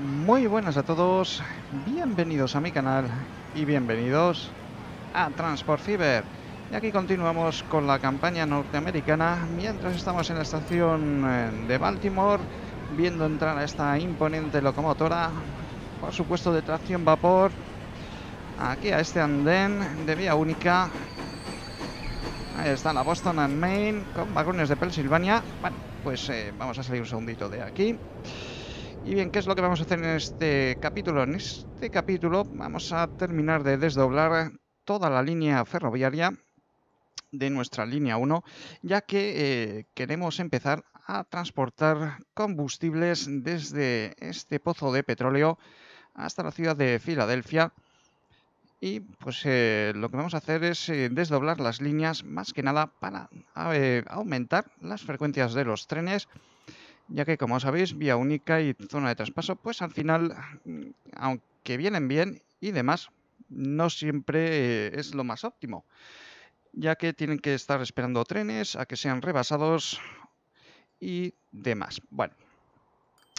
Muy buenas a todos, bienvenidos a mi canal y bienvenidos a Transport Fiber. Y aquí continuamos con la campaña norteamericana mientras estamos en la estación eh, de Baltimore viendo entrar a esta imponente locomotora, por supuesto de tracción vapor, aquí a este andén de vía única. Ahí está la Boston and Maine con vagones de Pennsylvania. Bueno, pues eh, vamos a salir un segundito de aquí. Y bien, ¿qué es lo que vamos a hacer en este capítulo? En este capítulo vamos a terminar de desdoblar toda la línea ferroviaria de nuestra línea 1, ya que eh, queremos empezar a transportar combustibles desde este pozo de petróleo hasta la ciudad de Filadelfia. Y pues eh, lo que vamos a hacer es eh, desdoblar las líneas más que nada para aumentar las frecuencias de los trenes ya que como sabéis, vía única y zona de traspaso, pues al final, mm, aunque vienen bien y demás, no siempre eh, es lo más óptimo, ya que tienen que estar esperando trenes a que sean rebasados y demás. Bueno,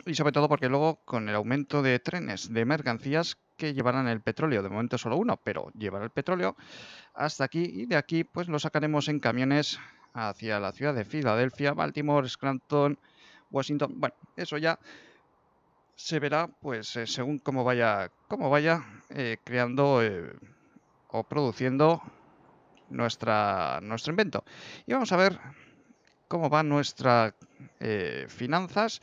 y sobre todo porque luego con el aumento de trenes de mercancías que llevarán el petróleo, de momento solo uno, pero llevará el petróleo hasta aquí y de aquí pues lo sacaremos en camiones hacia la ciudad de Filadelfia, Baltimore, Scranton, Washington. Bueno, eso ya se verá, pues, eh, según cómo vaya, cómo vaya eh, creando eh, o produciendo nuestra, nuestro invento. Y vamos a ver cómo van nuestras finanzas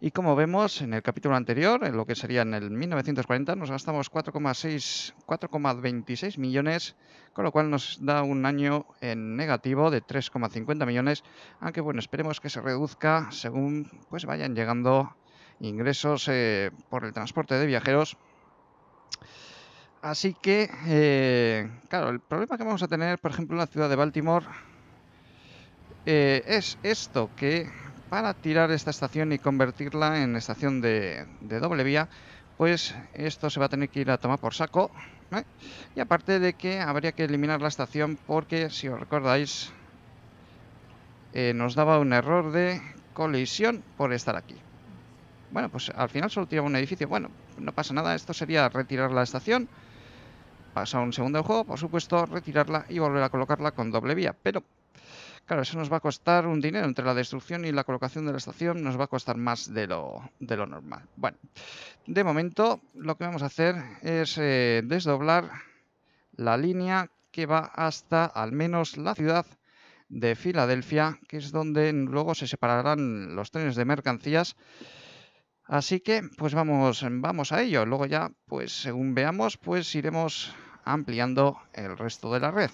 y como vemos en el capítulo anterior, en lo que sería en el 1940, nos gastamos 4,26 millones, con lo cual nos da un año en negativo de 3,50 millones, aunque bueno, esperemos que se reduzca según pues vayan llegando ingresos eh, por el transporte de viajeros. Así que, eh, claro, el problema que vamos a tener, por ejemplo, en la ciudad de Baltimore, eh, es esto, que para tirar esta estación y convertirla en estación de, doble vía, pues esto se va a tener que ir a tomar por saco. ¿eh? Y aparte de que habría que eliminar la estación porque, si os recordáis, eh, nos daba un error de colisión por estar aquí. Bueno, pues al final solo tiraba un edificio. Bueno, no pasa nada, esto sería retirar la estación, pasar un segundo juego, por supuesto, retirarla y volver a colocarla con doble vía. Pero Claro, eso nos va a costar un dinero entre la destrucción y la colocación de la estación, nos va a costar más de lo, normal. Bueno, de momento lo que vamos a hacer es eh, desdoblar la línea que va hasta al menos la ciudad de Filadelfia, que es donde luego se separarán los trenes de mercancías. Así que, pues vamos, vamos a ello. Luego ya, pues según veamos, pues iremos ampliando el resto de la red.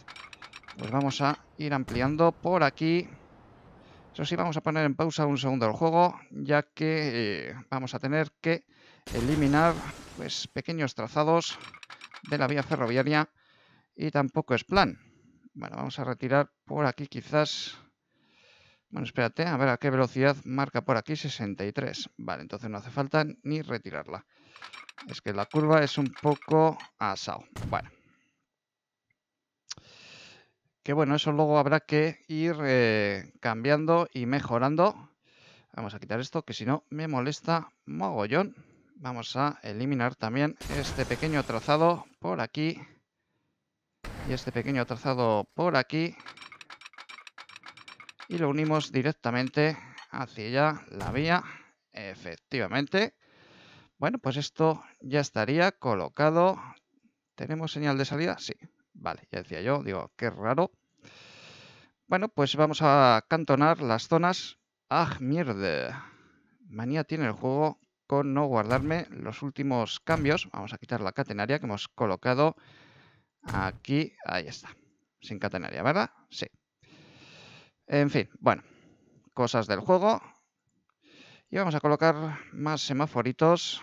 Pues vamos a ir ampliando por aquí. Eso sí, vamos a poner en pausa un segundo el juego, ya que eh, vamos a tener que eliminar pues, pequeños trazados de la vía ferroviaria y tampoco es plan. Bueno, vamos a retirar por aquí quizás... Bueno, espérate, a ver a qué velocidad marca por aquí 63. Vale, entonces no hace falta ni retirarla. Es que la curva es un poco asado. Bueno, que bueno, eso luego habrá que ir eh, cambiando y mejorando. Vamos a quitar esto, que si no me molesta mogollón. Vamos a eliminar también este pequeño trazado por aquí. Y este pequeño trazado por aquí. Y lo unimos directamente hacia la vía. Efectivamente. Bueno, pues esto ya estaría colocado. ¿Tenemos señal de salida? Sí. Vale, ya decía yo, digo, qué raro. Bueno, pues vamos a cantonar las zonas. ¡Ah, mierda! Manía tiene el juego con no guardarme los últimos cambios. Vamos a quitar la catenaria que hemos colocado aquí. Ahí está. Sin catenaria, ¿verdad? Sí. En fin, bueno. Cosas del juego. Y vamos a colocar más semaforitos.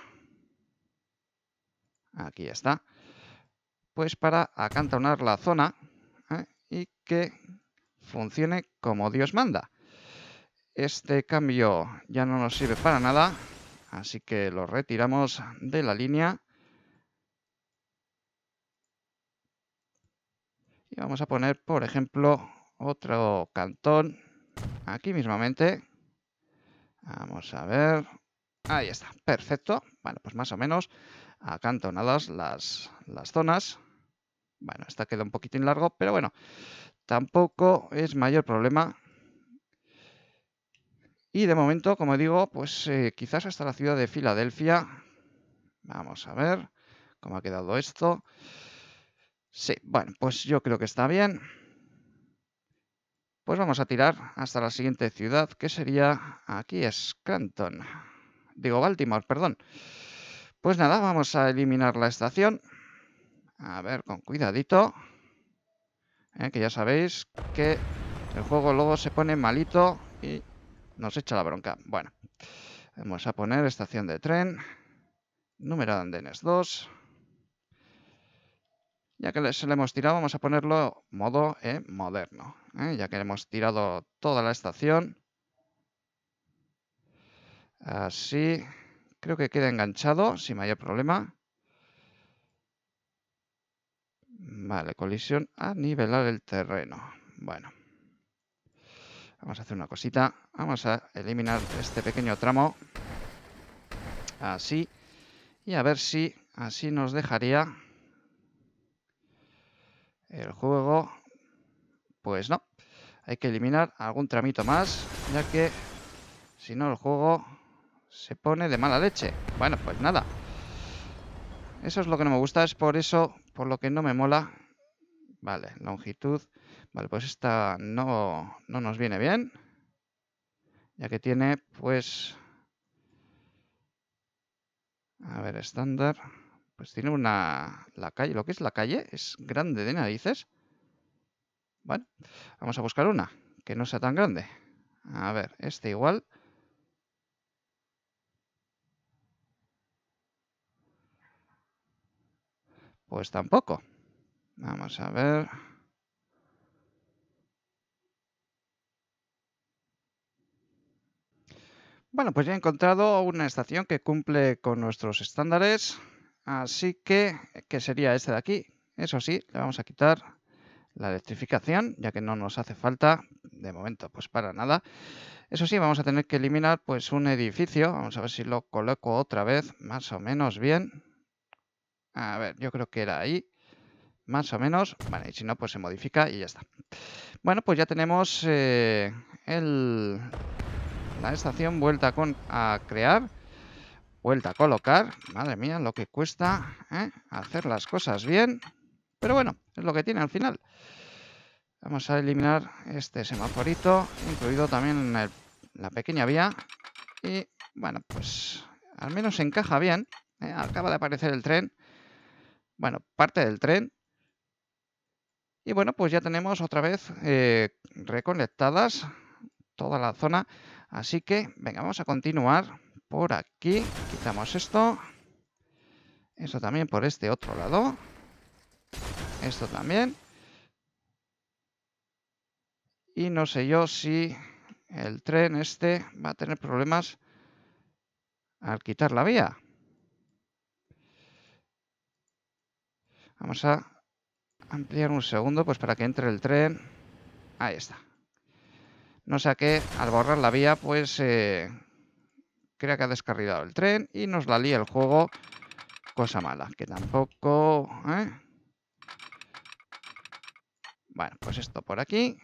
Aquí está pues para acantonar la zona ¿eh? y que funcione como Dios manda. Este cambio ya no nos sirve para nada, así que lo retiramos de la línea. Y vamos a poner, por ejemplo, otro cantón aquí mismamente. Vamos a ver. Ahí está, perfecto. Bueno, pues más o menos acantonadas las, las zonas. Bueno, esta queda un poquitín largo, pero bueno, tampoco es mayor problema. Y de momento, como digo, pues eh, quizás hasta la ciudad de Filadelfia. Vamos a ver cómo ha quedado esto. Sí, bueno, pues yo creo que está bien. Pues vamos a tirar hasta la siguiente ciudad, que sería, aquí es Canton. Digo, Baltimore, perdón. Pues nada, vamos a eliminar la estación. A ver, con cuidadito. Eh, que ya sabéis que el juego luego se pone malito y nos echa la bronca. Bueno, vamos a poner estación de tren. Número de andenes 2. Ya que se le hemos tirado, vamos a ponerlo modo eh, moderno. Eh, ya que hemos tirado toda la estación. Así. Creo que queda enganchado sin mayor problema. Vale, colisión a nivelar el terreno. Bueno. Vamos a hacer una cosita. Vamos a eliminar este pequeño tramo. Así. Y a ver si así nos dejaría el juego. Pues no. Hay que eliminar algún tramito más, ya que si no el juego se pone de mala leche. Bueno, pues nada. Eso es lo que no me gusta, es por eso, por lo que no me mola. Vale, longitud. Vale, pues esta no, nos viene bien. Ya que tiene, pues... A ver, estándar. Pues tiene una... La calle, lo que es la calle, es grande de narices. Bueno, vamos a buscar una que no sea tan grande. A ver, este igual. Pues tampoco. Vamos a ver. Bueno, pues ya he encontrado una estación que cumple con nuestros estándares. Así que, que sería este de aquí. Eso sí, le vamos a quitar la electrificación, ya que no nos hace falta de momento, pues para nada. Eso sí, vamos a tener que eliminar pues un edificio. Vamos a ver si lo coloco otra vez, más o menos bien. A ver, yo creo que era ahí. Más o menos. Vale, y si no, pues se modifica y ya está. Bueno, pues ya tenemos eh, el, la estación vuelta a crear. Vuelta a colocar. Madre mía, lo que cuesta ¿eh? hacer las cosas bien. Pero bueno, es lo que tiene al final. Vamos a eliminar este semaforito, incluido también la pequeña vía. Y bueno, pues al menos encaja bien. ¿eh? Acaba de aparecer el tren. Bueno, parte del tren. Y bueno, pues ya tenemos otra vez eh, reconectadas toda la zona. Así que, venga, vamos a continuar por aquí. Quitamos esto. Esto también por este otro lado. Esto también. Y no sé yo si el tren este va a tener problemas al quitar la vía. Vamos a ampliar un segundo pues para que entre el tren. Ahí está. No sé que al borrar la vía pues eh, crea que ha descarrilado el tren y nos la lía el juego. Cosa mala, que tampoco... ¿eh? Bueno, pues esto por aquí.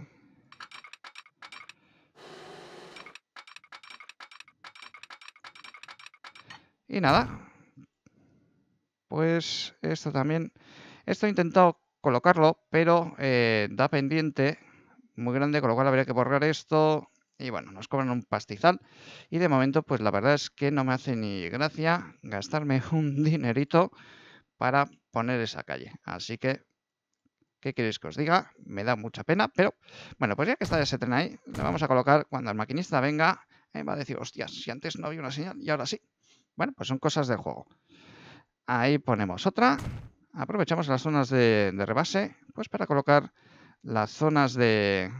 Y nada. Pues esto también esto he intentado colocarlo, pero eh, da pendiente muy grande, con lo cual habría que borrar esto. Y bueno, nos cobran un pastizal. Y de momento, pues la verdad es que no me hace ni gracia gastarme un dinerito para poner esa calle. Así que, ¿qué queréis que os diga? Me da mucha pena, pero bueno, pues ya que está ese tren ahí, lo vamos a colocar cuando el maquinista venga. Eh, va a decir, hostias, si antes no había una señal y ahora sí. Bueno, pues son cosas del juego. Ahí ponemos otra aprovechamos las zonas de, rebase pues para colocar las zonas de,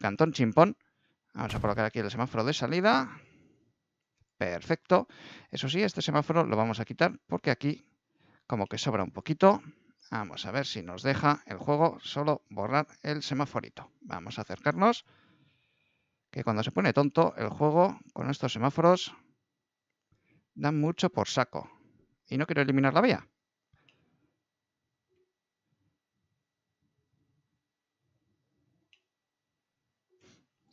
Cantón Chimpón. Vamos a colocar aquí el semáforo de salida. Perfecto. Eso sí, este semáforo lo vamos a quitar porque aquí como que sobra un poquito. Vamos a ver si nos deja el juego solo borrar el semáforito. Vamos a acercarnos. Que cuando se pone tonto, el juego con estos semáforos da mucho por saco. Y no quiero eliminar la vía.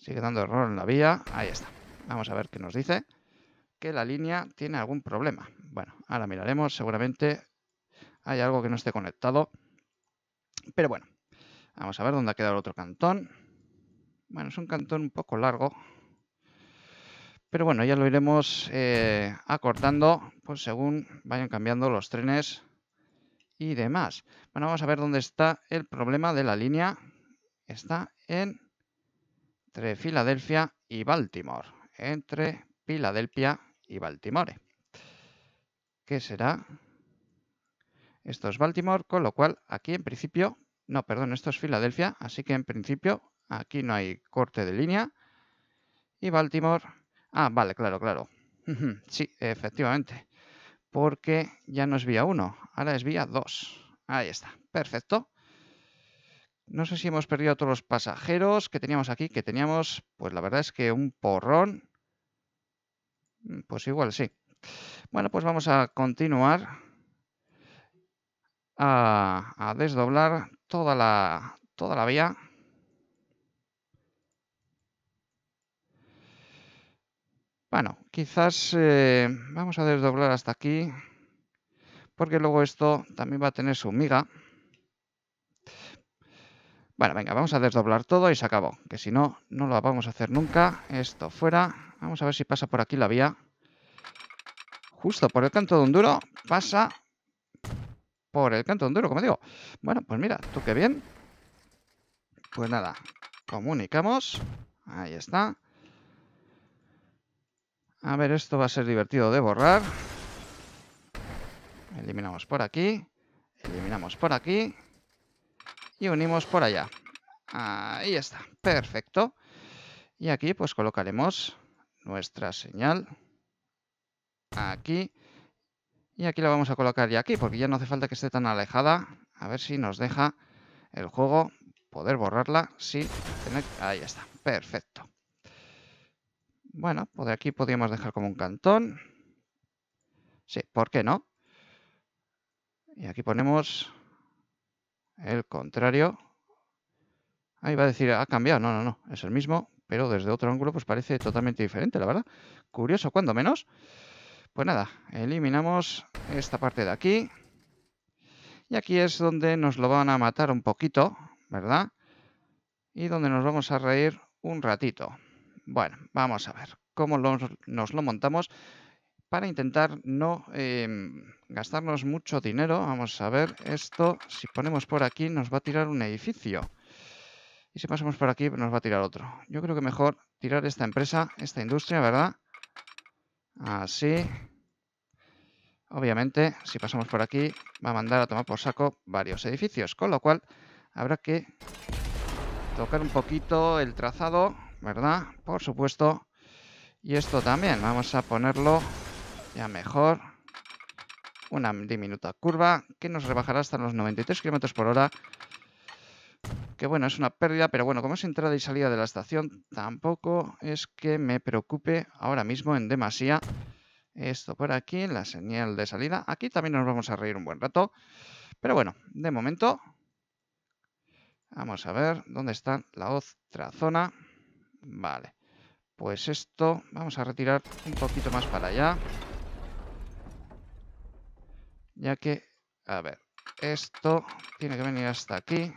Sigue dando error en la vía. Ahí está. Vamos a ver qué nos dice. Que la línea tiene algún problema. Bueno, ahora miraremos. Seguramente hay algo que no esté conectado. Pero bueno, vamos a ver dónde ha quedado el otro cantón. Bueno, es un cantón un poco largo. Pero bueno, ya lo iremos eh, acortando pues según vayan cambiando los trenes y demás. Bueno, vamos a ver dónde está el problema de la línea. Está en entre Filadelfia y Baltimore. Entre Filadelfia y Baltimore. ¿Qué será? Esto es Baltimore, con lo cual aquí en principio, no, perdón, esto es Filadelfia, así que en principio aquí no hay corte de línea. Y Baltimore, ah, vale, claro, claro. sí, efectivamente, porque ya no es vía 1, ahora es vía 2. Ahí está, perfecto. No sé si hemos perdido a todos los pasajeros que teníamos aquí, que teníamos, pues la verdad es que un porrón. Mm, pues igual sí. Bueno, pues vamos a continuar a, desdoblar toda la, toda la vía. Bueno, quizás eh, vamos a desdoblar hasta aquí, porque luego esto también va a tener su miga. Bueno, venga, vamos a desdoblar todo y se acabó. Que si no, no lo vamos a hacer nunca. Esto fuera. Vamos a ver si pasa por aquí la vía. Justo por el canto de un Pasa por el canto de un como digo. Bueno, pues mira, tú qué bien. Pues nada, comunicamos. Ahí está. A ver, esto va a ser divertido de borrar. Eliminamos por aquí. Eliminamos por aquí y unimos por allá. Ahí está, perfecto. Y aquí pues colocaremos nuestra señal aquí. Y aquí la vamos a colocar ya aquí, porque ya no hace falta que esté tan alejada. A ver si nos deja el juego poder borrarla. Sí, ahí está, perfecto. Bueno, por aquí podríamos dejar como un cantón. Sí, ¿por qué no? Y aquí ponemos el contrario. Ahí va a decir, ha cambiado. No, no, no, es el mismo, pero desde otro ángulo pues parece totalmente diferente, la verdad. Curioso, cuando menos. Pues nada, eliminamos esta parte de aquí. Y aquí es donde nos lo van a matar un poquito, ¿verdad? Y donde nos vamos a reír un ratito. Bueno, vamos a ver cómo nos lo montamos para intentar no em, gastarnos mucho dinero. Vamos a ver esto. Si ponemos por aquí nos va a tirar un edificio. Y si pasamos por aquí nos va a tirar otro. Yo creo que mejor tirar esta empresa, esta industria, ¿verdad? Así. Obviamente, si pasamos por aquí, va a mandar a tomar por saco varios edificios. Con lo cual, habrá que tocar un poquito el trazado, ¿verdad? Por supuesto. Y esto también. Vamos a ponerlo ya mejor. Una diminuta curva que nos rebajará hasta los 93 km por hora. Que bueno, es una pérdida, pero bueno, como es entrada y salida de la estación, tampoco es que me preocupe ahora mismo en demasía. Esto por aquí, la señal de salida. Aquí también nos vamos a reír un buen rato. Pero bueno, de momento... Vamos a ver dónde está la otra zona. Vale. Pues esto vamos a retirar un poquito más para allá ya que, a ver, esto tiene que venir hasta aquí.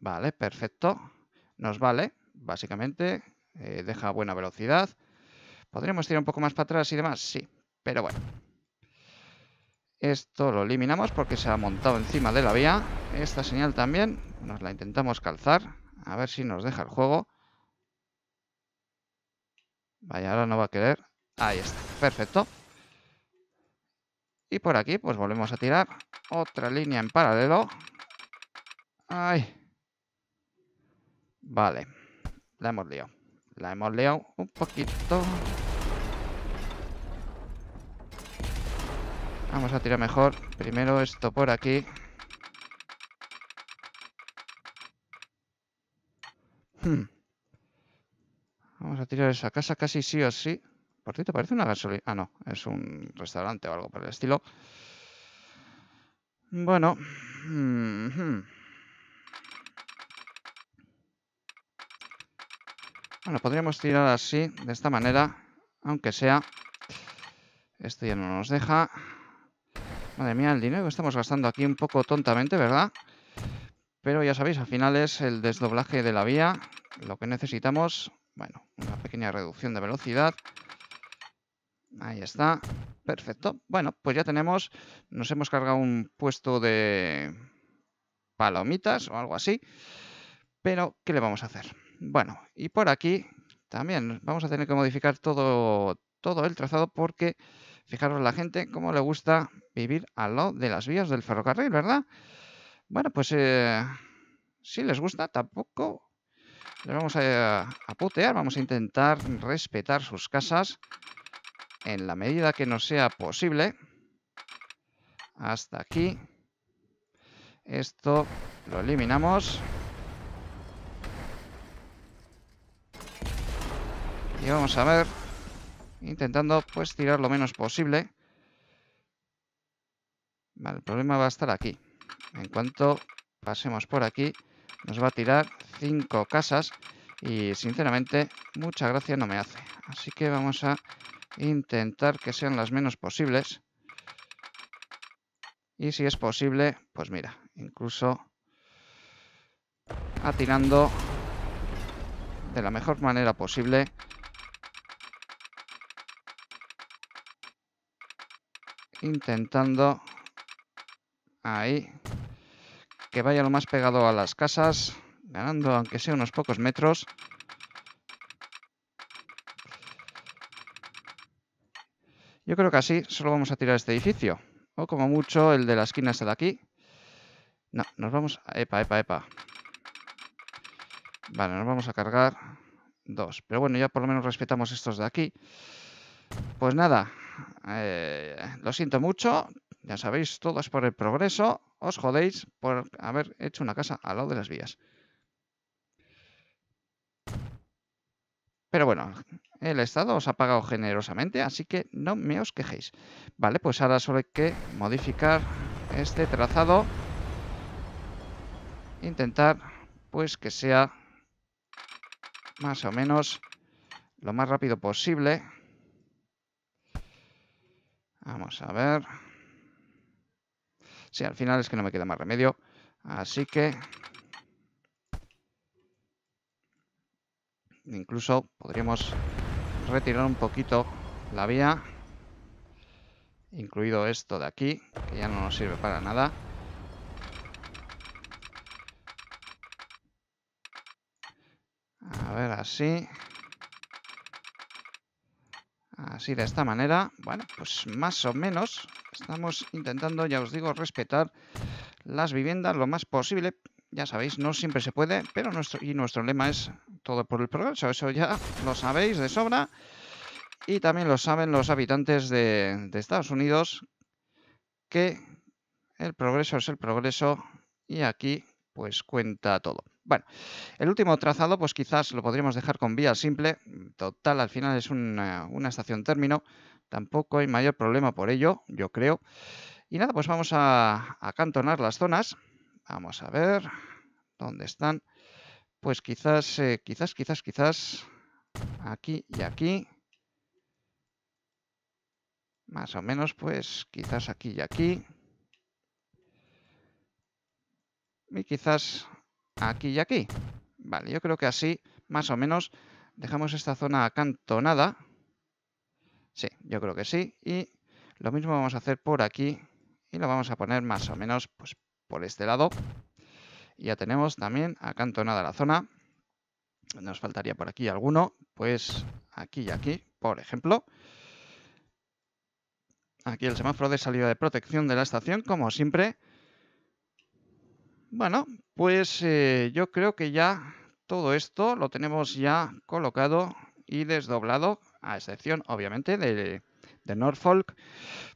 Vale, perfecto. Nos vale, básicamente. Eh, deja buena velocidad. ¿Podríamos tirar un poco más para atrás y demás? Sí, pero bueno. Esto lo eliminamos porque se ha montado encima de la vía. Esta señal también nos la intentamos calzar. A ver si nos deja el juego. Vaya, ahora no va a querer. Ahí está, perfecto. Y por aquí, pues volvemos a tirar otra línea en paralelo. Ay. Vale. La hemos liado. La hemos liado un poquito. Vamos a tirar mejor. Primero esto por aquí. Hmm. Vamos a tirar esa casa casi sí o sí. Por te parece una gasolina. Ah, no, es un restaurante o algo por el estilo. Bueno. Bueno, podríamos tirar así, de esta manera, aunque sea. Esto ya no nos deja. Madre mía, el dinero que estamos gastando aquí un poco tontamente, ¿verdad? Pero ya sabéis, al final es el desdoblaje de la vía. Lo que necesitamos, bueno, una pequeña reducción de velocidad. Ahí está. Perfecto. Bueno, pues ya tenemos, nos hemos cargado un puesto de palomitas o algo así. Pero, ¿qué le vamos a hacer? Bueno, y por aquí también vamos a tener que modificar todo, todo el trazado porque, fijaros la gente, cómo le gusta vivir al lado de las vías del ferrocarril, ¿verdad? Bueno, pues eh, si les gusta, tampoco les vamos a, a putear. Vamos a intentar respetar sus casas en la medida que nos sea posible, hasta aquí. Esto lo eliminamos. Y vamos a ver, intentando pues tirar lo menos posible. Vale, el problema va a estar aquí. En cuanto pasemos por aquí, nos va a tirar cinco casas y sinceramente mucha gracia no me hace. Así que vamos a intentar que sean las menos posibles. Y si es posible, pues mira, incluso atinando de la mejor manera posible. Intentando ahí que vaya lo más pegado a las casas, ganando aunque sea unos pocos metros. Yo creo que así solo vamos a tirar este edificio. O como mucho el de la esquina de aquí. No, nos vamos... Epa, epa, epa. Vale, nos vamos a cargar dos. Pero bueno, ya por lo menos respetamos estos de aquí. Pues nada, eh, lo siento mucho. Ya sabéis, todo es por el progreso. Os jodéis por haber hecho una casa al lado de las vías. Pero bueno, el Estado os ha pagado generosamente, así que no me os quejéis. Vale, pues ahora solo hay que modificar este trazado. Intentar, pues, que sea más o menos lo más rápido posible. Vamos a ver. Sí, al final es que no me queda más remedio. Así que Incluso podríamos retirar un poquito la vía. Incluido esto de aquí, que ya no nos sirve para nada. A ver, así. Así de esta manera. Bueno, pues más o menos estamos intentando, ya os digo, respetar las viviendas lo más posible, ya sabéis, no siempre se puede, pero nuestro, y nuestro lema es todo por el progreso, eso ya lo sabéis de sobra. Y también lo saben los habitantes de, Estados Unidos, que el progreso es el progreso y aquí pues cuenta todo. Bueno, el último trazado pues quizás lo podríamos dejar con vía simple, total al final es una, una estación término, tampoco hay mayor problema por ello, yo creo. Y nada, pues vamos a acantonar las zonas Vamos a ver. ¿Dónde están? Pues quizás, eh, quizás, quizás, quizás. Aquí y aquí. Más o menos, pues quizás aquí y aquí. Y quizás aquí y aquí. Vale, yo creo que así, más o menos, dejamos esta zona acantonada. Sí, yo creo que sí. Y lo mismo vamos a hacer por aquí y lo vamos a poner más o menos pues, por este lado. Ya tenemos también acantonada la zona. Nos faltaría por aquí alguno, pues aquí y aquí, por ejemplo. Aquí el semáforo de salida de protección de la estación, como siempre. Bueno, pues eh, yo creo que ya todo esto lo tenemos ya colocado y desdoblado, a excepción, obviamente, de, de Norfolk.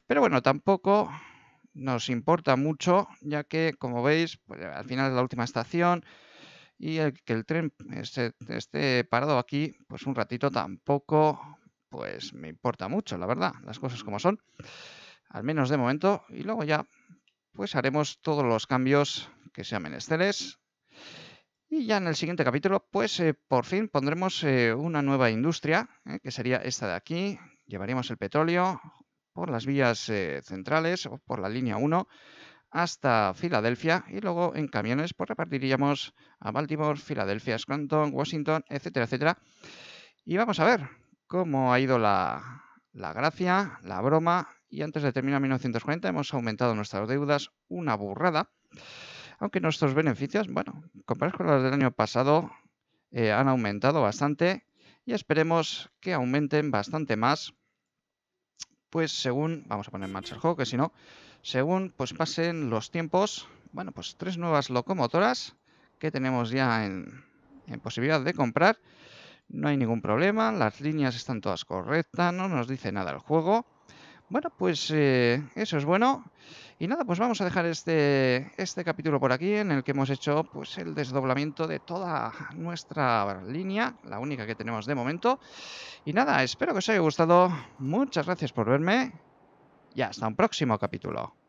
Pero bueno, tampoco nos importa mucho, ya que, como veis, pues, eh, al final es la última estación y el, que el tren esté, parado aquí, pues un ratito tampoco, pues me importa mucho, la verdad, las cosas como son, al menos de momento, y luego ya, pues haremos todos los cambios que sean menesteres. Y ya en el siguiente capítulo, pues eh, por fin pondremos eh, una nueva industria, que sería esta de aquí. Llevaríamos el petróleo por las vías eh, centrales o por la línea 1 hasta Filadelfia y luego en camiones por pues, repartiríamos a Baltimore, Filadelfia, Scranton, Washington, etcétera, etcétera. Y vamos a ver cómo ha ido la, gracia, la broma y antes de terminar 1940 hemos aumentado nuestras deudas una burrada, aunque nuestros beneficios, bueno, comparados con los del año pasado, eh, han aumentado bastante y esperemos que aumenten bastante más pues según, vamos a poner marcha el juego, que si no, según pues pasen los tiempos, bueno, pues tres nuevas locomotoras que tenemos ya en, posibilidad de comprar. No hay ningún problema, las líneas están todas correctas, no nos dice nada el juego. Bueno, pues eh, eso es bueno. Y nada, pues vamos a dejar este, este capítulo por aquí en el que hemos hecho pues, el desdoblamiento de toda nuestra línea, la única que tenemos de momento. Y nada, espero que os haya gustado. Muchas gracias por verme y hasta un próximo capítulo.